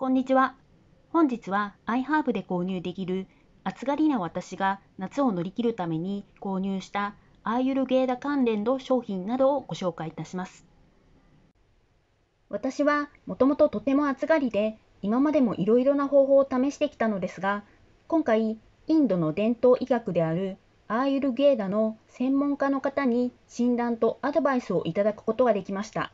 こんにちは。本日は iHerb で購入できる暑がりな私が夏を乗り切るために購入したアーユルゲーダ関連の商品などをご紹介いたします。私はもともととても暑がりで今までもいろいろな方法を試してきたのですが今回インドの伝統医学であるアーユルゲーダの専門家の方に診断とアドバイスをいただくことができました。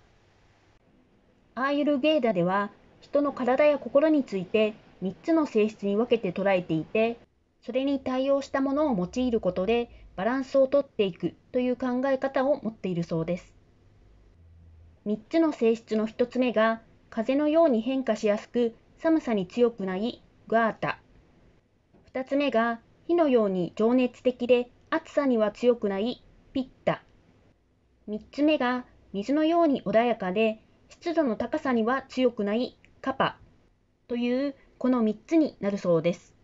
アーユルゲーダでは人の体や心について3つの性質に分けて捉えていてそれに対応したものを用いることでバランスをとっていくという考え方を持っているそうです3つの性質の1つ目が風のように変化しやすく寒さに強くないグアータ2つ目が火のように情熱的で暑さには強くないピッタ3つ目が水のように穏やかで湿度の高さには強くないカパというこの3つになるそうです。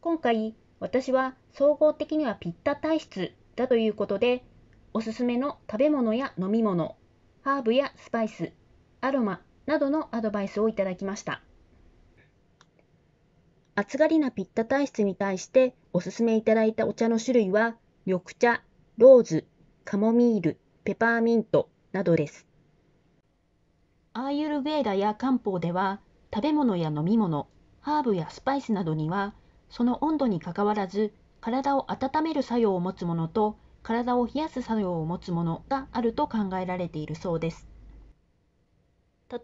今回私は総合的にはピッタ体質だということでおすすめの食べ物や飲み物、ハーブやスパイス、アロマなどのアドバイスをいただきました。暑がりなピッタ体質に対しておすすめいただいたお茶の種類は緑茶、ローズ、カモミール、ペパーミントなどです。アーユルヴェーダや漢方では食べ物や飲み物ハーブやスパイスなどにはその温度にかかわらず体を温める作用を持つものと体を冷やす作用を持つものがあると考えられているそうです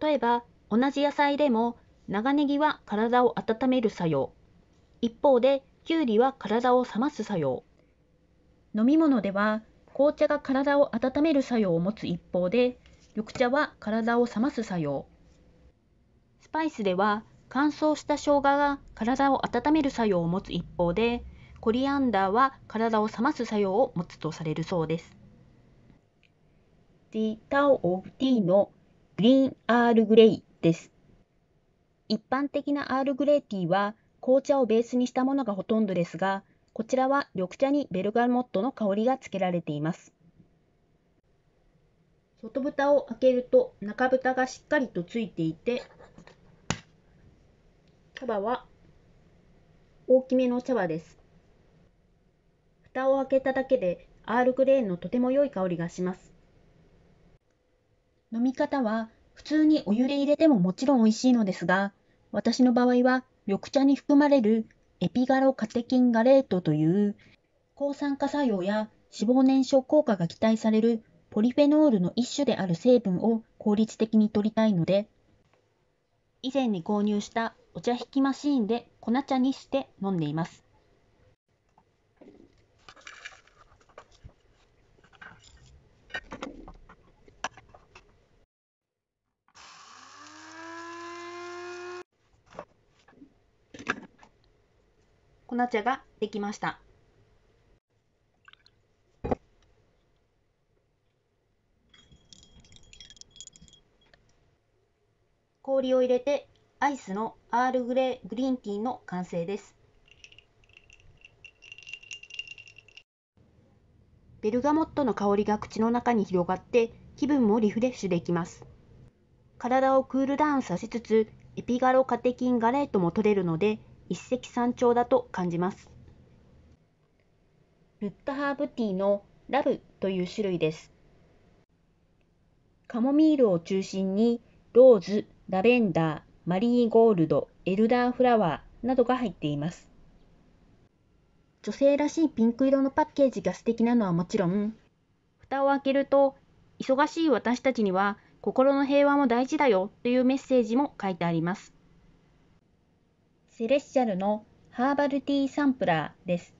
例えば同じ野菜でも長ネギは体を温める作用一方できゅうりは体を冷ます作用飲み物では紅茶が体を温める作用を持つ一方で緑茶は体を冷ます作用。スパイスでは乾燥した生姜が体を温める作用を持つ一方で、コリアンダーは体を冷ます作用を持つとされるそうです。The Tao of Tea のグリーンアールグレイです。一般的なアールグレイティーは紅茶をベースにしたものがほとんどですが、こちらは緑茶にベルガモットの香りがつけられています。外蓋を開けると中蓋がしっかりとついていて茶葉は大きめの茶葉です蓋を開けただけでアールグレーのとても良い香りがします飲み方は普通にお湯で入れてももちろん美味しいのですが私の場合は緑茶に含まれるエピガロカテキンガレートという抗酸化作用や脂肪燃焼効果が期待されるポリフェノールの一種である成分を効率的に取りたいので、以前に購入したお茶引きマシーンで粉茶にして飲んでいます。粉茶ができました。氷を入れてアイスのアールグレーグリーンティーの完成ですベルガモットの香りが口の中に広がって気分もリフレッシュできます体をクールダウンさせつつエピガロカテキンガレートも取れるので一石三鳥だと感じますルッタハーブティーのラブという種類ですカモミールを中心にローズ、ラベンダー、マリーゴールド、エルダーフラワーなどが入っています。女性らしいピンク色のパッケージが素敵なのはもちろん、蓋を開けると、忙しい私たちには心の平和も大事だよというメッセージも書いてあります。セレッシャルのハーバルティーサンプラーです。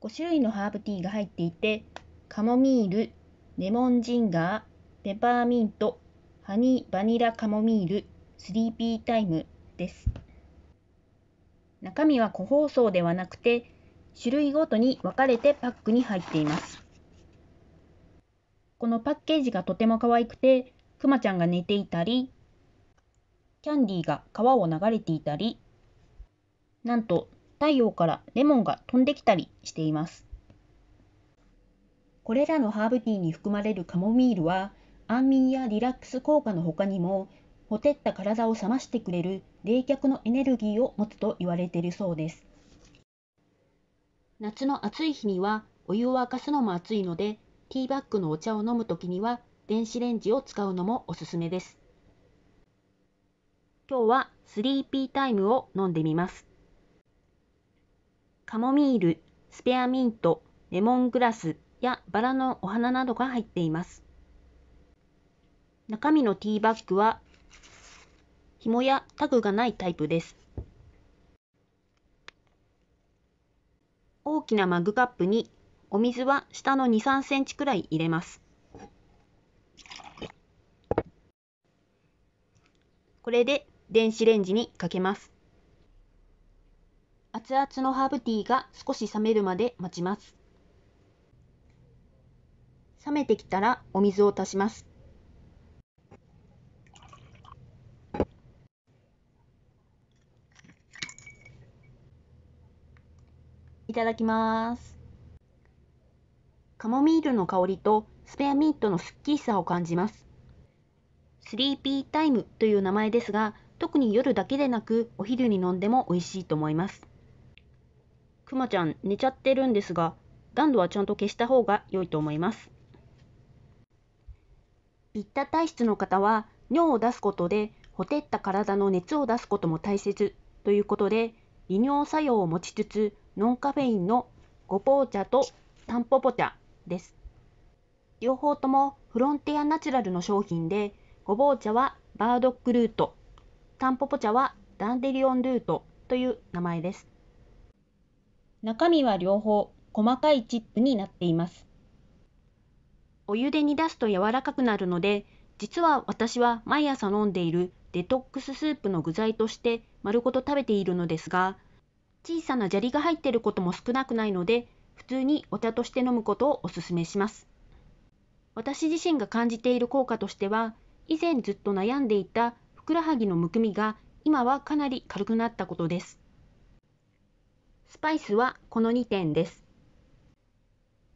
5種類のハーブティーが入っていて、カモミール、レモンジンガー、ペパーミント、ハニーバニラカモミールスリーピータイムです中身は個包装ではなくて種類ごとに分かれてパックに入っていますこのパッケージがとても可愛くてくまちゃんが寝ていたりキャンディーが川を流れていたりなんと太陽からレモンが飛んできたりしていますこれらのハーブティーに含まれるカモミールは安眠やリラックス効果の他にもほてった体を冷ましてくれる冷却のエネルギーを持つと言われているそうです夏の暑い日にはお湯を沸かすのも暑いのでティーバッグのお茶を飲むときには電子レンジを使うのもおすすめです今日はスリーピータイムを飲んでみますカモミール、スペアミント、レモングラスやバラのお花などが入っています中身のティーバッグは紐やタグがないタイプです。大きなマグカップにお水は下の2、3センチくらい入れます。これで電子レンジにかけます。熱々のハーブティーが少し冷めるまで待ちます。冷めてきたらお水を足します。ただきます。カモミールの香りとスペアミントのすっきりさを感じます。スリーピータイムという名前ですが、特に夜だけでなくお昼に飲んでも美味しいと思います。くまちゃん寝ちゃってるんですが、暖度はちゃんと消した方が良いと思います。ピッタ体質の方は尿を出すことでほてった体の熱を出すことも大切ということで利尿作用を持ちつつノンカフェインのごぼう茶とタンポポ茶です。両方ともフロンティアナチュラルの商品で、ごぼう茶はバードックルート、タンポポ茶はダンデリオンルートという名前です。中身は両方細かいチップになっています。お湯で煮出すと柔らかくなるので、実は私は毎朝飲んでいるデトックススープの具材として丸ごと食べているのですが、小さな砂利が入っていることも少なくないので、普通にお茶として飲むことをお勧めします。私自身が感じている効果としては、以前ずっと悩んでいたふくらはぎのむくみが今はかなり軽くなったことです。スパイスはこの2点です。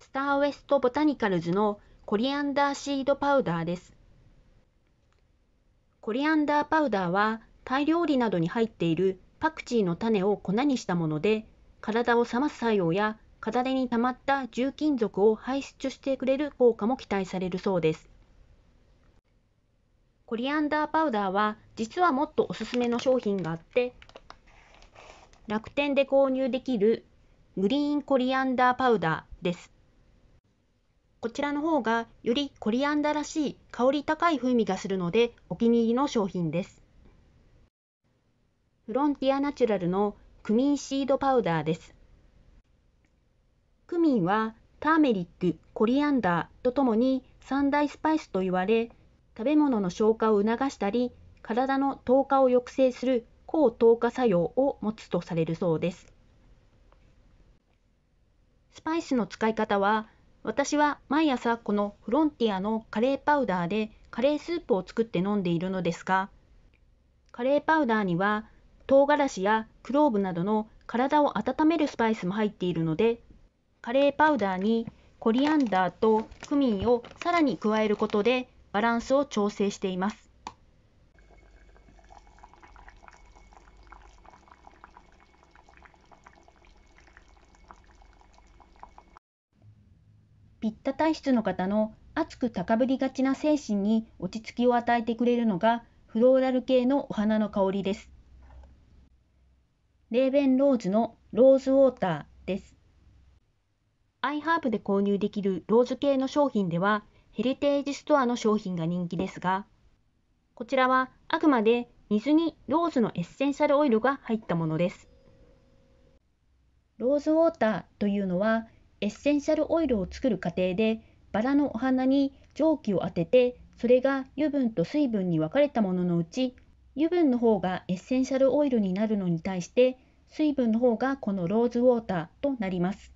スターウエストボタニカルズのコリアンダーシードパウダーです。コリアンダーパウダーはタイ料理などに入っているパクチーの種を粉にしたもので、体を冷ます作用や、片手に溜まった重金属を排出してくれる効果も期待されるそうです。コリアンダーパウダーは実はもっとおすすめの商品があって、楽天で購入できるグリーンコリアンダーパウダーです。こちらの方がよりコリアンダーらしい香り高い風味がするのでお気に入りの商品です。フロンティアナチュラルのクミンシードパウダーです。クミンはターメリック、コリアンダーとともに三大スパイスと言われ、食べ物の消化を促したり、体の糖化を抑制する抗糖化作用を持つとされるそうです。スパイスの使い方は、私は毎朝このフロンティアのカレーパウダーでカレースープを作って飲んでいるのですが、カレーパウダーには唐辛子やクローブなどの体を温めるスパイスも入っているのでカレーパウダーにコリアンダーとクミンをさらに加えることでバランスを調整しています。ピッタ体質の方の熱く高ぶりがちな精神に落ち着きを与えてくれるのがフローラル系のお花の香りです。レーベンローズのローズウォーターです。アイハーブで購入できるローズ系の商品では、ヘリテージストアの商品が人気ですが、こちらはあくまで水にローズのエッセンシャルオイルが入ったものです。ローズウォーターというのは、エッセンシャルオイルを作る過程で、バラのお花に蒸気を当てて、それが油分と水分に分かれたもののうち油分の方がエッセンシャルオイルになるのに対して水分の方がこのローズウォーターとなります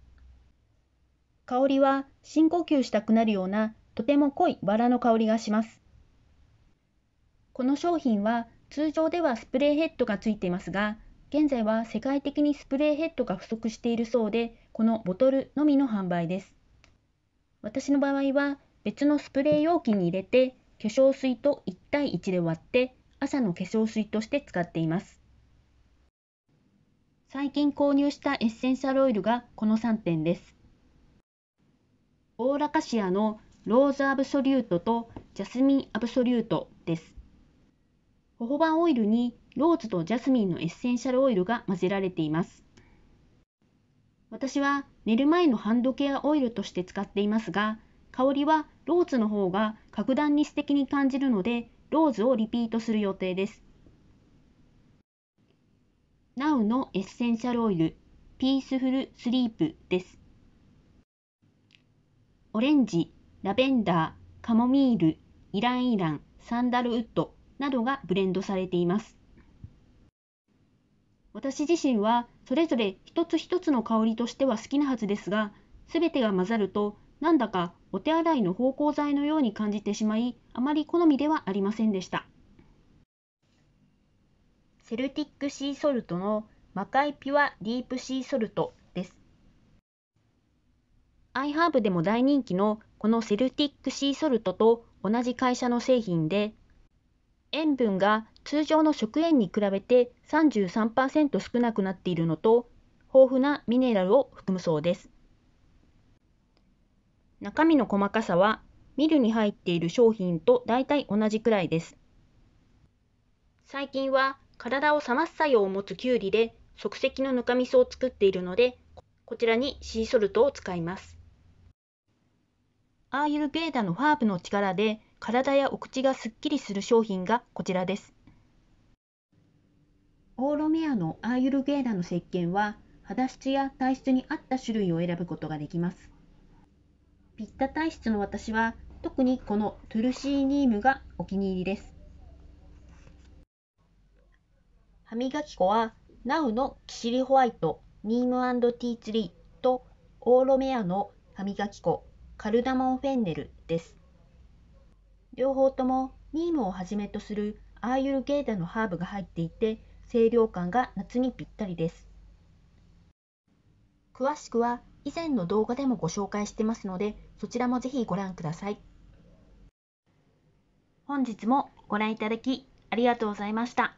香りは深呼吸したくなるようなとても濃いバラの香りがしますこの商品は通常ではスプレーヘッドがついていますが現在は世界的にスプレーヘッドが不足しているそうでこのボトルのみの販売です私の場合は別のスプレー容器に入れて化粧水と1対1で割って朝の化粧水として使っています。最近購入したエッセンシャルオイルがこの3点です。オーラカシアのローズアブソリュートとジャスミンアブソリュートです。ホホバオイルにローズとジャスミンのエッセンシャルオイルが混ぜられています。私は寝る前のハンドケアオイルとして使っていますが、香りはローズの方が格段に素敵に感じるのでローズをリピートする予定です。NOW のエッセンシャルオイル、ピースフルスリープです。オレンジ、ラベンダー、カモミール、イランイラン、サンダルウッドなどがブレンドされています。私自身はそれぞれ一つ一つの香りとしては好きなはずですが、すべてが混ざるとなんだかお手洗いの芳香剤のように感じてしまい、あまり好みではありませんでした。セルティックシーソルトの魔界ピュアディープシーソルトです。アイハーブでも大人気のこのセルティックシーソルトと同じ会社の製品で、塩分が通常の食塩に比べて33%少なくなっているのと、豊富なミネラルを含むそうです。中身の細かさはミルに入っている商品と大体同じくらいです。最近は体を冷ます作用を持つきゅうりで即席のぬかみそを作っているのでこちらにシーソルトを使います。アーユルゲーダのハーブの力で体やお口がすっきりする商品がこちらです。オーロメアのアーユルゲーダの石鹸は肌質や体質に合った種類を選ぶことができます。ピッタ体質の私は特にこのトゥルシーニームがお気に入りです。歯磨き粉は NOW のキシリホワイトニームティーツリーとオーロメアの歯磨き粉カルダモンフェンネルです。両方ともニームをはじめとするアーユルゲーダのハーブが入っていて清涼感が夏にぴったりです。詳しくは以前の動画でもご紹介してますので、そちらもぜひご覧ください。本日もご覧いただきありがとうございました。